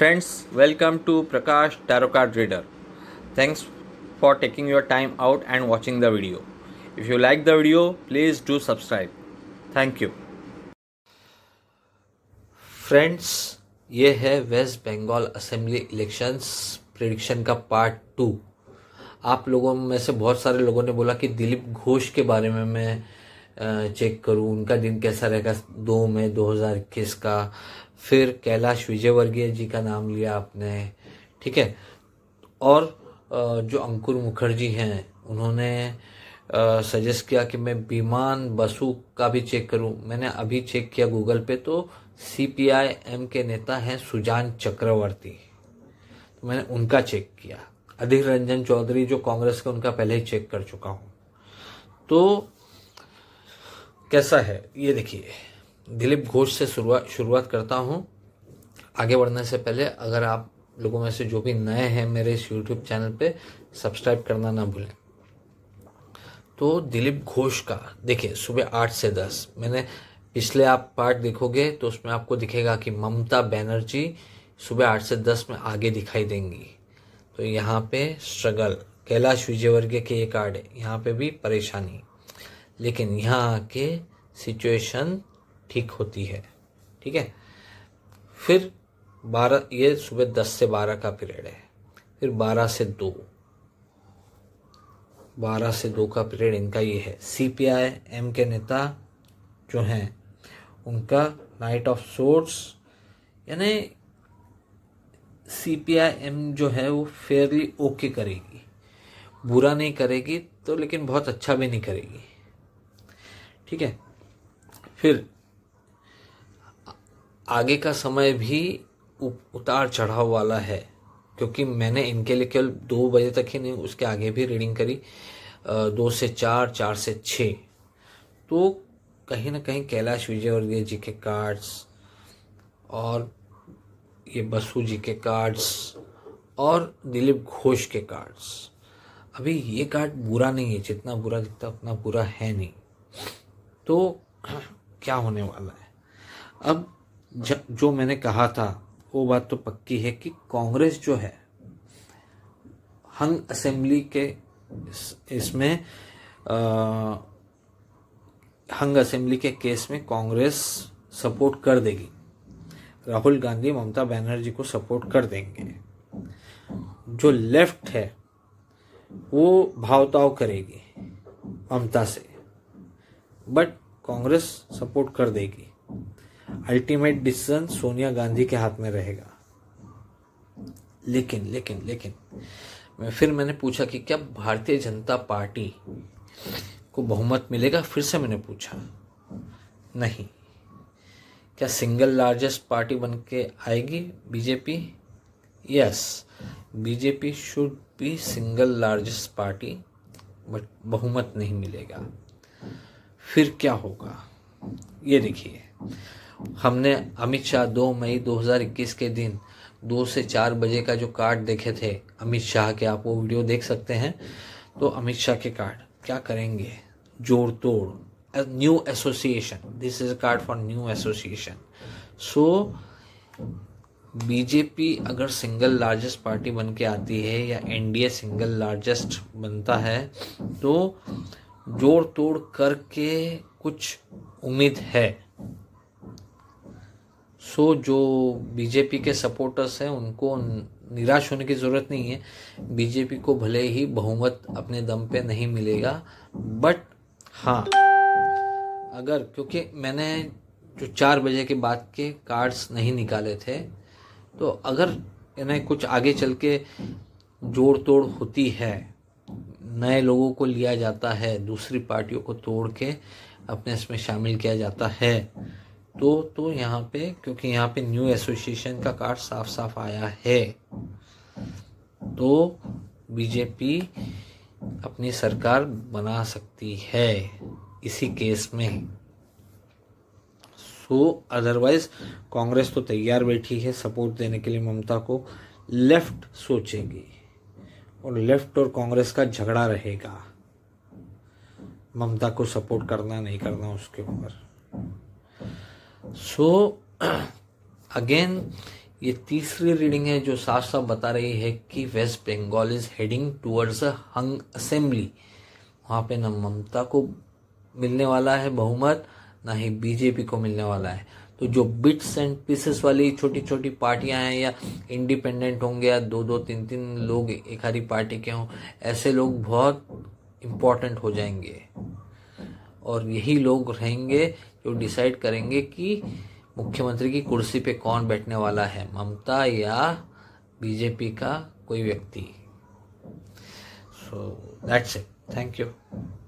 friends welcome to Prakash tarot card reader thanks for taking your time out and watching the video if you like the video please do subscribe thank you friends ये है west Bengal assembly elections prediction का part two आप लोगों में से बहुत सारे लोगों ने बोला कि दिलीप घोष के बारे में मैं चेक करूं उनका दिन कैसा रहेगा दो मई दो हज़ार इक्कीस का फिर कैलाश विजयवर्गीय जी का नाम लिया आपने ठीक है और जो अंकुर मुखर्जी हैं उन्होंने सजेस्ट किया कि मैं विमान बसु का भी चेक करूं मैंने अभी चेक किया गूगल पे तो सी पी आई एम के नेता हैं सुजान चक्रवर्ती तो मैंने उनका चेक किया अधीर रंजन चौधरी जो कांग्रेस का उनका पहले ही चेक कर चुका हूं तो कैसा है ये देखिए दिलीप घोष से शुरुआत शुरुआत करता हूँ आगे बढ़ने से पहले अगर आप लोगों में से जो भी नए हैं मेरे इस यूट्यूब चैनल पे सब्सक्राइब करना ना भूलें तो दिलीप घोष का देखिए सुबह आठ से दस मैंने पिछले आप पार्ट देखोगे तो उसमें आपको दिखेगा कि ममता बैनर्जी सुबह आठ से दस में आगे दिखाई देंगी तो यहाँ पे स्ट्रगल कैलाश विजयवर्गीय के ये कार्ड है यहाँ पे भी परेशानी लेकिन यहाँ आके सिचुएशन ठीक होती है ठीक है फिर बारह ये सुबह दस से बारह का पीरियड है फिर बारह से दो बारह से दो का पीरियड इनका ये है सी पी आई एम के नेता जो हैं उनका नाइट ऑफ सोर्स यानी सी पी आई एम जो है वो फेयरली ओके करेगी बुरा नहीं करेगी तो लेकिन बहुत अच्छा भी नहीं करेगी ठीक है फिर आगे का समय भी उतार चढ़ाव वाला है क्योंकि मैंने इनके लिए केवल दो बजे तक ही नहीं उसके आगे भी रीडिंग करी दो से चार चार से छ तो कहीं ना कहीं कैलाश विजयवर्गीय जी के कार्ड्स और ये बसु जी के कार्ड्स और दिलीप घोष के कार्ड्स अभी ये कार्ड बुरा नहीं है जितना बुरा दिखता उतना बुरा है नहीं तो क्या होने वाला है अब जो मैंने कहा था वो बात तो पक्की है कि कांग्रेस जो है हंग असेंबली के इसमें इस हंग असेंबली के केस में कांग्रेस सपोर्ट कर देगी राहुल गांधी ममता बनर्जी को सपोर्ट कर देंगे जो लेफ्ट है वो भावताव करेगी ममता से बट कांग्रेस सपोर्ट कर देगी अल्टीमेट डिसीजन सोनिया गांधी के हाथ में रहेगा लेकिन लेकिन लेकिन मैं फिर मैंने पूछा कि क्या भारतीय जनता पार्टी को बहुमत मिलेगा फिर से मैंने पूछा नहीं क्या सिंगल लार्जेस्ट पार्टी बन के आएगी BJP yes BJP should be single largest party but बहुमत नहीं मिलेगा फिर क्या होगा ये देखिए हमने अमित शाह दो मई 2021 के दिन दो से चार बजे का जो कार्ड देखे थे अमित शाह के आप वो वीडियो देख सकते हैं तो अमित शाह के कार्ड क्या करेंगे जोड़ तोड़ new association this is card for new association so BJP अगर सिंगल लार्जेस्ट पार्टी बन के आती है या एनडीए सिंगल लार्जेस्ट बनता है तो जोड़ तोड़ करके कुछ उम्मीद है सो जो बीजेपी के सपोर्टर्स हैं उनको निराश होने की ज़रूरत नहीं है बीजेपी को भले ही बहुमत अपने दम पे नहीं मिलेगा बट हाँ अगर क्योंकि मैंने जो चार बजे के बाद के कार्ड्स नहीं निकाले थे तो अगर इन्हें कुछ आगे चल के जोड़ तोड़ होती है नए लोगों को लिया जाता है दूसरी पार्टियों को तोड़ के अपने इसमें शामिल किया जाता है तो तो यहाँ पे क्योंकि यहाँ पे न्यू एसोसिएशन का कार्ड साफ साफ आया है तो बीजेपी अपनी सरकार बना सकती है इसी केस में सो अदरवाइज कांग्रेस तो तैयार बैठी है सपोर्ट देने के लिए ममता को लेफ्ट सोचेगी और लेफ्ट और कांग्रेस का झगड़ा रहेगा ममता को सपोर्ट करना नहीं करना उसके ऊपर सो अगेन ये तीसरी रीडिंग है जो साफ साफ बता रही है कि west Bengal is heading towards hung assembly वहां पे न ममता को मिलने वाला है बहुमत ना ही बीजेपी को मिलने वाला है तो जो बिट्स एंड पीसेस वाली छोटी छोटी पार्टियां हैं या इंडिपेंडेंट होंगे या दो दो तीन तीन लोग एक हरी पार्टी के हों ऐसे लोग बहुत इम्पोर्टेंट हो जाएंगे और यही लोग रहेंगे जो डिसाइड करेंगे कि मुख्यमंत्री की कुर्सी पे कौन बैठने वाला है ममता या बीजेपी का कोई व्यक्ति so that's it thank you